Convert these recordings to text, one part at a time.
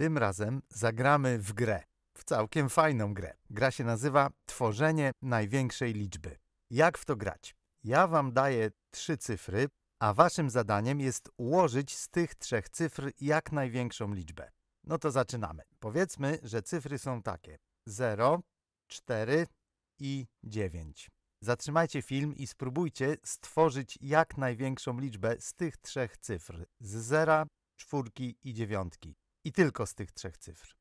Tym razem zagramy w grę. W całkiem fajną grę. Gra się nazywa Tworzenie największej liczby. Jak w to grać? Ja wam daję trzy cyfry, a waszym zadaniem jest ułożyć z tych trzech cyfr jak największą liczbę. No to zaczynamy. Powiedzmy, że cyfry są takie: 0, 4 i 9. Zatrzymajcie film i spróbujcie stworzyć jak największą liczbę z tych trzech cyfr: z 0, 4 i 9 i tylko z tych trzech cyfr.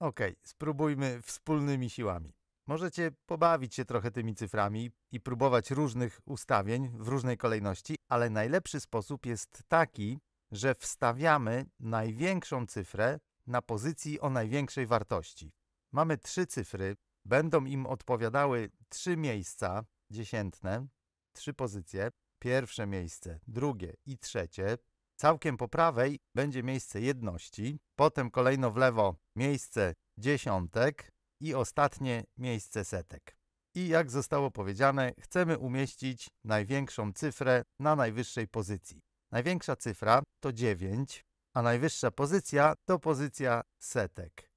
Ok, spróbujmy wspólnymi siłami. Możecie pobawić się trochę tymi cyframi i próbować różnych ustawień w różnej kolejności, ale najlepszy sposób jest taki, że wstawiamy największą cyfrę na pozycji o największej wartości. Mamy trzy cyfry, będą im odpowiadały trzy miejsca dziesiętne, trzy pozycje, pierwsze miejsce, drugie i trzecie, Całkiem po prawej będzie miejsce jedności, potem kolejno w lewo miejsce dziesiątek i ostatnie miejsce setek. I jak zostało powiedziane, chcemy umieścić największą cyfrę na najwyższej pozycji. Największa cyfra to 9, a najwyższa pozycja to pozycja setek.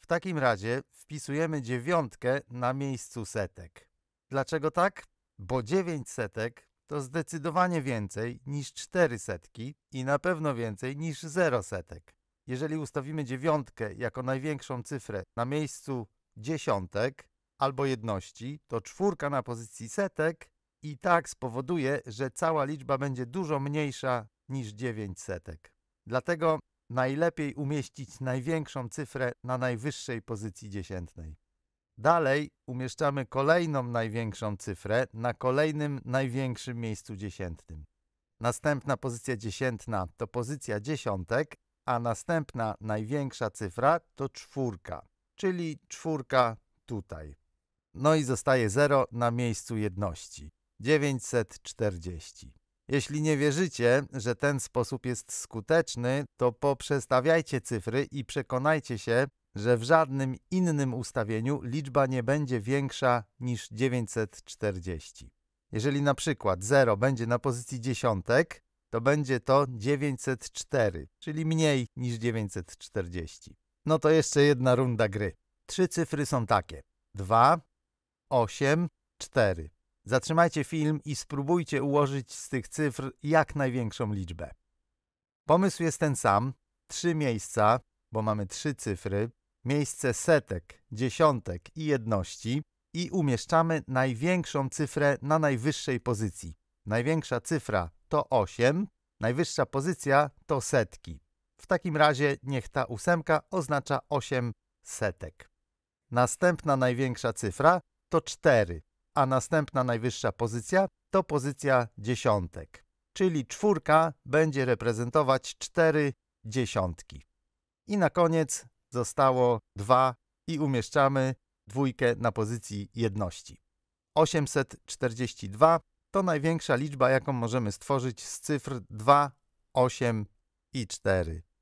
W takim razie wpisujemy dziewiątkę na miejscu setek. Dlaczego tak? Bo 9 setek to zdecydowanie więcej niż 4 setki i na pewno więcej niż 0 setek. Jeżeli ustawimy dziewiątkę jako największą cyfrę na miejscu dziesiątek albo jedności, to czwórka na pozycji setek i tak spowoduje, że cała liczba będzie dużo mniejsza niż 9 setek. Dlatego najlepiej umieścić największą cyfrę na najwyższej pozycji dziesiętnej. Dalej umieszczamy kolejną największą cyfrę na kolejnym największym miejscu dziesiętnym. Następna pozycja dziesiętna to pozycja dziesiątek, a następna największa cyfra to czwórka, czyli czwórka tutaj. No i zostaje 0 na miejscu jedności. 940. Jeśli nie wierzycie, że ten sposób jest skuteczny, to poprzestawiajcie cyfry i przekonajcie się, że w żadnym innym ustawieniu liczba nie będzie większa niż 940. Jeżeli na przykład 0 będzie na pozycji dziesiątek, to będzie to 904, czyli mniej niż 940. No to jeszcze jedna runda gry. Trzy cyfry są takie. 2, 8, 4. Zatrzymajcie film i spróbujcie ułożyć z tych cyfr jak największą liczbę. Pomysł jest ten sam. Trzy miejsca, bo mamy trzy cyfry, miejsce setek, dziesiątek i jedności i umieszczamy największą cyfrę na najwyższej pozycji. Największa cyfra to 8, najwyższa pozycja to setki. W takim razie niech ta ósemka oznacza 8 setek. Następna największa cyfra to 4, a następna najwyższa pozycja to pozycja dziesiątek, czyli czwórka będzie reprezentować 4 dziesiątki. I na koniec zostało 2 i umieszczamy dwójkę na pozycji jedności. 842 to największa liczba, jaką możemy stworzyć z cyfr 2, 8 i 4.